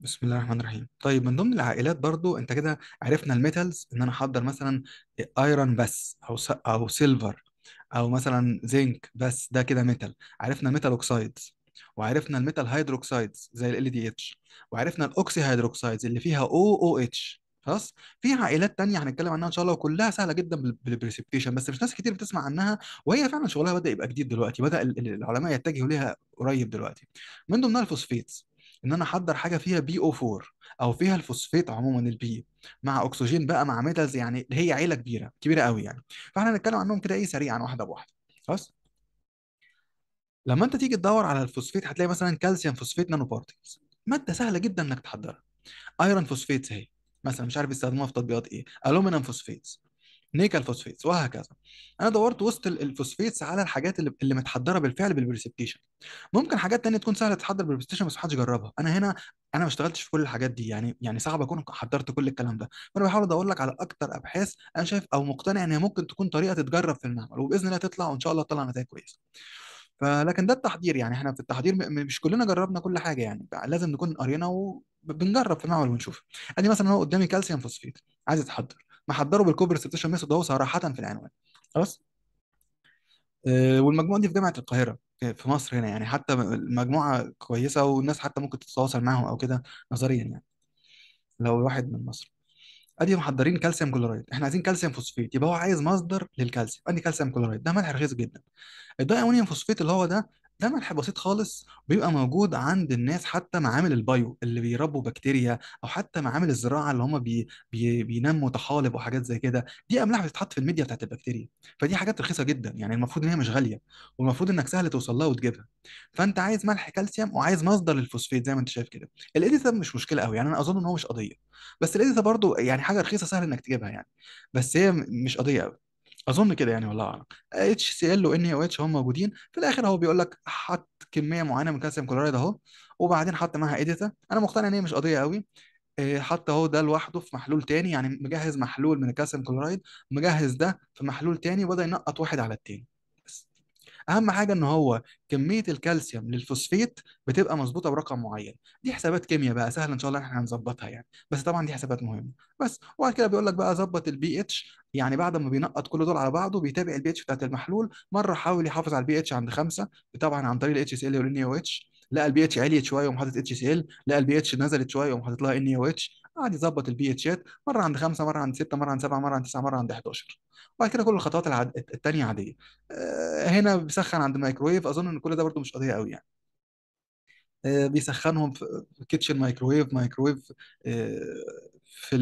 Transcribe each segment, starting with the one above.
بسم الله الرحمن الرحيم طيب من ضمن العائلات برضو انت كده عرفنا الميتالز ان انا احضر مثلا ايرون بس او س... او سيلفر او مثلا زنك بس ده كده ميتال عرفنا الميتال اوكسايدز وعرفنا الميتال هيدروكسايدز زي ال دي اتش وعرفنا الاوكسي هيدروكسايدز اللي فيها او او اتش خلاص في عائلات تانية هنتكلم عنها ان شاء الله وكلها سهله جدا بالبريسبتيشن بس مش ناس كتير بتسمع عنها وهي فعلا شغلها بدا يبقى جديد دلوقتي بدا العلماء يتجهوا ليها قريب دلوقتي من ضمنها الفوسفيتس ان انا احضر حاجه فيها بي او 4 او فيها الفوسفيت عموما البي مع اكسجين بقى مع ميتالز يعني هي عيله كبيره كبيره قوي يعني فاحنا هنتكلم عنهم كده ايه سريعا واحده بواحده خلاص لما انت تيجي تدور على الفوسفيت هتلاقي مثلا كالسيوم فوسفيت نانو بارتكلز ماده سهله جدا انك تحضرها ايرون فوسفيت اهي مثلا مش عارف يستخدموها في تطبيقات ايه الومنيوم فوسفيتس نيكل فوسفيتس وهكذا انا دورت وسط الفوسفيتس على الحاجات اللي اللي متحضره بالفعل بالبريسبتيشن ممكن حاجات تانية تكون سهله تتحضر بالبريسبتيشن بس محدش جربها انا هنا انا ما اشتغلتش في كل الحاجات دي يعني يعني صعب اكون حضرت كل الكلام ده فانا بحاول ادور لك على اكتر ابحاث انا شايف او مقتنع ان هي ممكن تكون طريقه تتجرب في المعمل وباذن الله تطلع وان شاء الله تطلع نتائج كويسه فلكن ده التحضير يعني احنا في التحضير مش كلنا جربنا كل حاجه يعني لازم نكون قرينا وبنجرب في المعمل ونشوف ادي مثلا هو قدامي كالسيوم فوسفيت عايز اتحضر محضره بالكوبرسبتيشن ميثود اهو صراحه في العنوان خلاص آه، والمجموعه دي في جامعه القاهره في مصر هنا يعني حتى المجموعه كويسه والناس حتى ممكن تتواصل معاهم او كده نظريا يعني لو الواحد من مصر ادي محضرين كالسيوم كلورايد احنا عايزين كالسيوم فوسفيت يبقى هو عايز مصدر للكالسيوم ادي كالسيوم كلورايد ده ملح رخيص جدا الداي فوسفيت اللي هو ده ده ملح بسيط خالص بيبقى موجود عند الناس حتى معامل البايو اللي بيربوا بكتيريا او حتى معامل الزراعه اللي هم بي بي بينموا طحالب وحاجات زي كده دي املاح بتتحط في الميديا بتاعت البكتيريا فدي حاجات رخيصه جدا يعني المفروض ان هي مش غاليه والمفروض انك سهل توصل لها وتجيبها فانت عايز ملح كالسيوم وعايز مصدر للفوسفيت زي ما انت شايف كده الاديسا مش مشكله قوي يعني انا اظن ان هو مش قضيه بس الاديسا برضو يعني حاجه رخيصه سهل انك تجيبها يعني بس هي مش قضيه قوي اظن كده يعني والله اعلم اتش سي ال وان او اتش هم موجودين في الاخر هو بيقول لك حط كميه معينه من كالسيوم كلورايد اهو وبعدين حط معاها ايديتا انا مقتنع ان هي مش قضيه قوي آه، حتى هو ده لوحده في محلول تاني يعني مجهز محلول من الكالسيوم كلورايد مجهز ده في محلول تاني وبدا ينقط واحد على التاني اهم حاجه ان هو كميه الكالسيوم للفوسفيت بتبقى مظبوطه برقم معين دي حسابات كيمياء بقى سهله ان شاء الله احنا هنظبطها يعني بس طبعا دي حسابات مهمه بس وبعد كده بيقول لك بقى ظبط البي اتش يعني بعد ما بينقط كل دول على بعضه بيتابع البي اتش بتاعت المحلول مره حاول يحافظ على البي اتش عند خمسه طبعا عن طريق الاتش اس ال والنيو اتش لقى البي اتش عليت شويه ومحطط اتش سي ال لقى البي اتش نزلت شويه ومحطط لها ان اتش قعد يظبط البي اتشات مره عند خمسه مره عند سته مره عند سبعه مره عند تسعه مره عند 11 وبعد كده كل الخطوات العد... التانيه عاديه آه، هنا بيسخن عند مايكرويف اظن ان كل ده برده مش قضيه قوي يعني آه، بيسخنهم في كيتشن مايكرويف مايكرويف في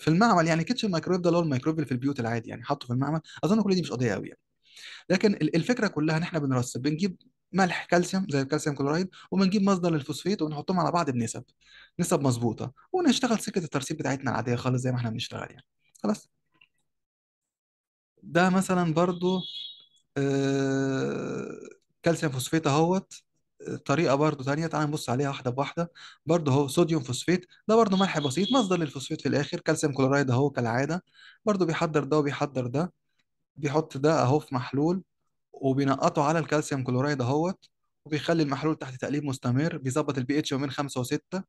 في المعمل يعني كيتشن مايكرويف ده اللي هو المايكرويف اللي في البيوت العادي يعني حاطه في المعمل اظن كل دي مش قضيه قوي يعني لكن الفكره كلها ان احنا بنرسب بنجيب ملح كالسيوم زي الكالسيوم كلورايد وبنجيب مصدر للفوسفيت وبنحطهم على بعض بنسب نسب مظبوطه ونشتغل سكه الترسيب بتاعتنا العاديه خالص زي ما احنا بنشتغل يعني خلاص ده مثلا برضو آه، كالسيوم فوسفيت اهوت طريقه برضو تانية تعال نبص عليها واحده بواحده برضو اهو صوديوم فوسفيت ده برضو ملح بسيط مصدر للفوسفيت في الاخر كالسيوم كلورايد اهو كالعاده برضو بيحضر ده وبيحضر ده بيحط ده اهو في محلول وبينقطه على الكالسيوم كلورايد اهوت وبيخلي المحلول تحت تقليب مستمر بيظبط البي اتش ما بين 5 و6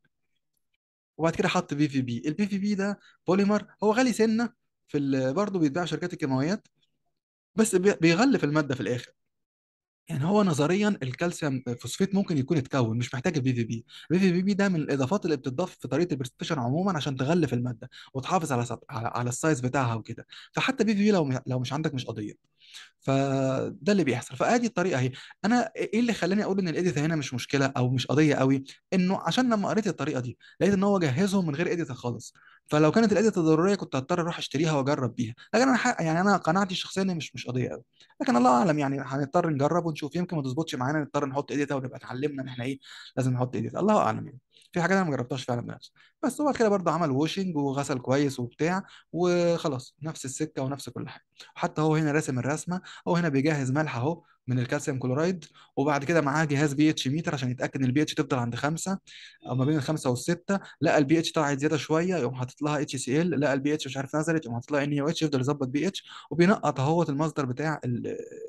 وبعد كده حط بي في بي البي في بي ده بوليمر هو غالي سنه في برضه بيتباع شركات الكيماويات بس بيغلف الماده في الاخر يعني هو نظريا الكالسيوم فوسفيت ممكن يكون اتكون مش محتاج البي في بي البي في بي ده من الاضافات اللي بتضاف في طريقه البرستيشن عموما عشان تغلف الماده وتحافظ على سب... على, على السايز بتاعها وكده فحتى بي في بي لو لو مش عندك مش قضيه فده اللي بيحصل فادي الطريقه اهي انا ايه, إيه اللي خلاني اقول ان الايديت هنا مش مشكله او مش قضيه قوي انه عشان لما قريت الطريقه دي لقيت ان هو جهزهم من غير ايديت خالص فلو كانت الادويه تضرريه كنت هضطر اروح اشتريها واجرب بيها لكن انا حق يعني انا قناعتي الشخصيه ان مش مش قضيه قوي لكن الله اعلم يعني هنضطر نجرب ونشوف يمكن ما تظبطش معانا نضطر نحط ايديتا ونبقى اتعلمنا ان احنا ايه لازم نحط ايديتا الله اعلم يعني في حاجات انا ما جربتهاش فعلا بنفسي بس هو كده برضه عمل ووشنج وغسل كويس وبتاع وخلاص نفس السكه ونفس كل حاجه وحتى هو هنا راسم الرسمه هو هنا بيجهز ملح اهو من الكالسيوم كلورايد وبعد كده معاه جهاز بي اتش ميتر عشان يتاكد ان البي اتش تفضل عند خمسة او ما بين الخمسة والستة لقى البي اتش طلعت زياده شويه يقوم حاطط لها اتش سي ال لقى البي اتش مش عارف نزلت يقوم حاطط لها ان اتش يفضل يظبط بي اتش وبينقط اهوت المصدر بتاع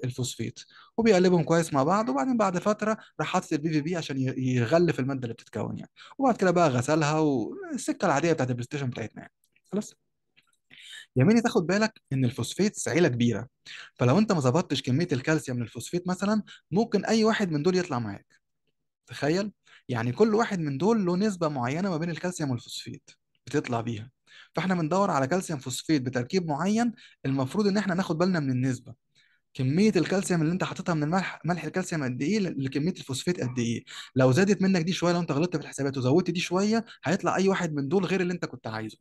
الفوسفيت وبيقلبهم كويس مع بعض وبعدين بعد فتره راح حاطط البي في بي عشان يغلف الماده اللي بتتكون يعني وبعد كده بقى غسلها والسكه العاديه بتاعت البلاي ستيشن بتاعتنا يعني خلاص يا تاخد بالك ان الفوسفيت عيله كبيره فلو انت ما ظبطتش كميه الكالسيوم من الفوسفيت مثلا ممكن اي واحد من دول يطلع معاك تخيل يعني كل واحد من دول له نسبه معينه ما بين الكالسيوم والفوسفيت بتطلع بيها فاحنا بندور على كالسيوم فوسفيت بتركيب معين المفروض ان احنا ناخد بالنا من النسبه كميه الكالسيوم اللي انت حاططها من الملح ملح الكالسيوم قد ايه لكميه الفوسفيت قد ايه لو زادت منك دي شويه لو انت غلطت في الحسابات وزودت دي شويه هيطلع اي واحد من دول غير اللي انت كنت عايزه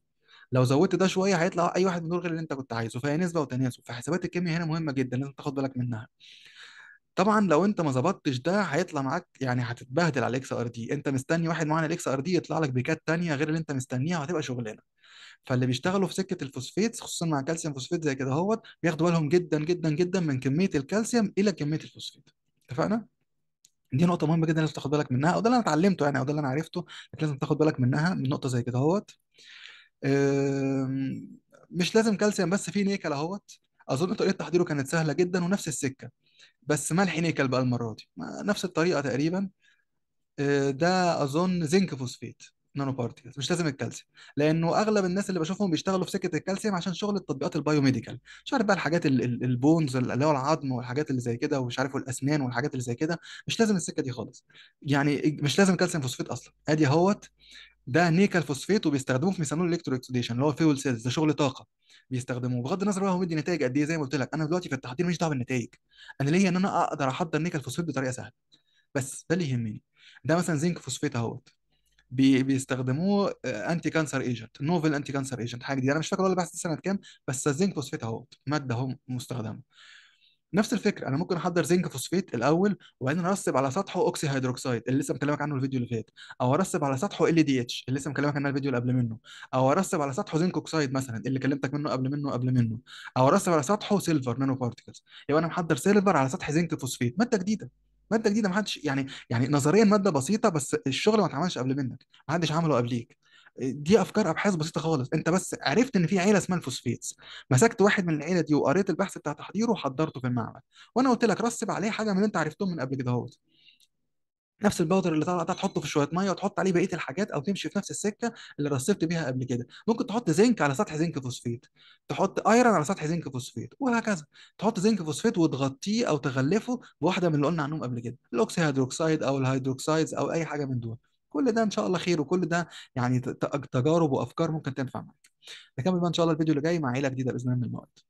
لو زودت ده شويه هيطلع اي واحد من دول غير اللي انت كنت عايزه فهي نسبه وتناسب فحسابات الكيمياء هنا مهمه جدا لازم تاخد بالك منها طبعا لو انت ما ظبطتش ده هيطلع معاك يعني هتتبهدل على الاكس ار دي انت مستني واحد معين الاكس ار دي يطلع لك بيكات ثانيه غير اللي انت مستنيها وهتبقى شغلانه فاللي بيشتغلوا في سكه الفوسفيت خصوصا مع كالسيوم فوسفيت زي كده اهوت بياخدوا بالهم جدا جدا جدا من كميه الكالسيوم الى كميه الفوسفيت اتفقنا دي نقطه مهمه جدا لازم تاخد بالك منها وده اللي انا اتعلمته يعني او ده اللي انا عرفته لازم تاخد بالك منها من نقطه زي كده اهوت مش لازم كالسيوم بس في نيكل اهوت اظن طريقه تحضيره كانت سهله جدا ونفس السكه بس ملح نيكل بقى المره دي نفس الطريقه تقريبا آه، ده اظن زنك فوسفيت نانو بارتيكلز مش لازم الكالسيوم لانه اغلب الناس اللي بشوفهم بيشتغلوا في سكه الكالسيوم عشان شغل التطبيقات البايوميديكال مش عارف بقى الحاجات البونز اللي هو العظم والحاجات اللي زي كده ومش عارف والاسنان والحاجات اللي زي كده مش لازم السكه دي خالص يعني مش لازم كالسيوم فوسفيت اصلا ادي اهوت ده نيكل فوسفيت وبيستخدموه في ميثانول الكترو اكسديشن اللي هو فيول سيلز ده شغل طاقه بيستخدموه بغض النظر بقى هو مدي نتائج قد ايه زي ما قلت لك انا دلوقتي في التحضير مش دعوه بالنتائج انا ليا ان انا اقدر احضر نيكل فوسفيت بطريقه سهله بس ده اللي يهمني ده مثلا زنك فوسفيت اهوت بي بيستخدموه انتي كانسر ايجنت نوفل انتي كانسر ايجنت حاجه دي انا مش فاكر والله بحث سنه كام بس الزنك فوسفيت اهوت ماده اهو مستخدمه نفس الفكره انا ممكن احضر زنك فوسفيت الاول وبعدين ارسب على سطحه اوكسي هيدروكسيد اللي لسه مكلمك عنه الفيديو اللي فات او ارسب على سطحه ال دي اتش اللي لسه مكلمك عنه الفيديو اللي قبل منه او ارسب على سطحه زنك اوكسيد مثلا اللي كلمتك منه قبل منه قبل منه او ارسب على سطحه سيلفر نانو بارتيكلز يبقى انا محضر سيلفر على سطح زنك فوسفيت ماده جديده ماده جديده ما حدش يعني يعني نظريا ماده بسيطه بس الشغل ما اتعملش قبل منك ما حدش عمله قبليك دي افكار ابحاث بسيطه خالص انت بس عرفت ان في عيله اسمها الفوسفيتس مسكت واحد من العيله دي وقريت البحث بتاع تحضيره وحضرته في المعمل وانا قلت لك رسب عليه حاجه من اللي انت عرفتهم من قبل كده اهو نفس الباودر اللي طلع ده تحطه في شويه ميه وتحط عليه بقيه الحاجات او تمشي في نفس السكه اللي رسبت بيها قبل كده ممكن تحط زنك على سطح زنك فوسفيت تحط ايرون على سطح زنك فوسفيت وهكذا تحط زنك فوسفيت وتغطيه او تغلفه بواحده من اللي قلنا عنهم قبل كده الاوكسي هيدروكسيد او الهيدروكسيدز او اي حاجه من دول كل ده ان شاء الله خير وكل ده يعني تجارب وافكار ممكن تنفع معاك نكمل بقى ان شاء الله الفيديو اللي جاي مع عيله جديده باذن الله من المواد